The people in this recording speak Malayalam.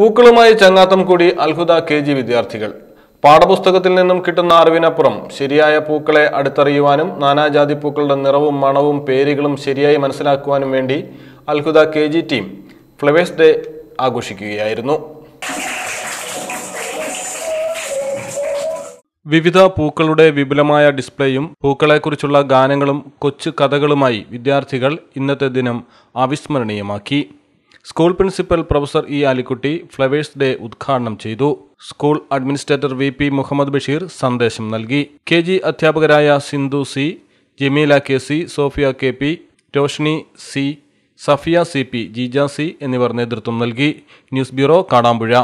പൂക്കളുമായി ചങ്ങാത്തം കൂടി അത്ഭുത കെ ജി വിദ്യാർത്ഥികൾ പാഠപുസ്തകത്തിൽ നിന്നും കിട്ടുന്ന അറിവിനപ്പുറം ശരിയായ പൂക്കളെ അടുത്തറിയുവാനും നാനാജാതി പൂക്കളുടെ നിറവും മണവും പേരുകളും ശരിയായി മനസ്സിലാക്കുവാനും വേണ്ടി അത്ഭുത K G team flowers day ആഘോഷിക്കുകയായിരുന്നു വിവിധ പൂക്കളുടെ വിപുലമായ ഡിസ്പ്ലേയും പൂക്കളെക്കുറിച്ചുള്ള ഗാനങ്ങളും കൊച്ചു കഥകളുമായി വിദ്യാർത്ഥികൾ ഇന്നത്തെ ദിനം അവിസ്മരണീയമാക്കി school principal professor E Alikutty flowers day ഉദ്ഘാടനം ചെയ്തു school administrator V P Muhammad Basheer സന്ദേശം നൽകി കെ ജി അധ്യാപകരായ Sindhu C Jameela K C Sofia K P Roshni C Safiya C P Jija C എന്നിവർ നേതൃത്വം നൽകി ന്യൂസ് ബ്യൂറോ കാടാമ്പുഴ